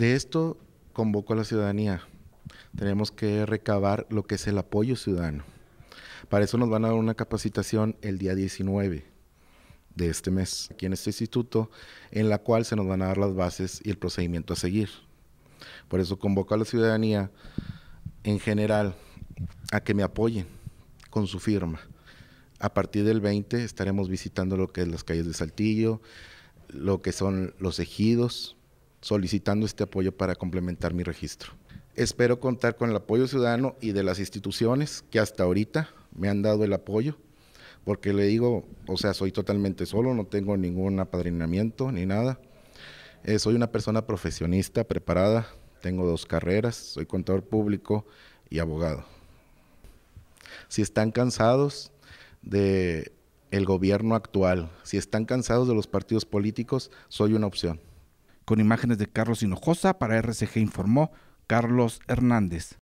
De esto convoco a la ciudadanía. Tenemos que recabar lo que es el apoyo ciudadano. Para eso nos van a dar una capacitación el día 19 de este mes, aquí en este instituto, en la cual se nos van a dar las bases y el procedimiento a seguir. Por eso convoco a la ciudadanía en general a que me apoyen con su firma. A partir del 20 estaremos visitando lo que es las calles de Saltillo, lo que son los ejidos, solicitando este apoyo para complementar mi registro. Espero contar con el apoyo ciudadano y de las instituciones que hasta ahorita me han dado el apoyo, porque le digo, o sea, soy totalmente solo, no tengo ningún apadrinamiento ni nada. Eh, soy una persona profesionista, preparada, tengo dos carreras, soy contador público y abogado. Si están cansados de el gobierno actual, si están cansados de los partidos políticos, soy una opción. Con imágenes de Carlos Hinojosa, para RCG informó Carlos Hernández.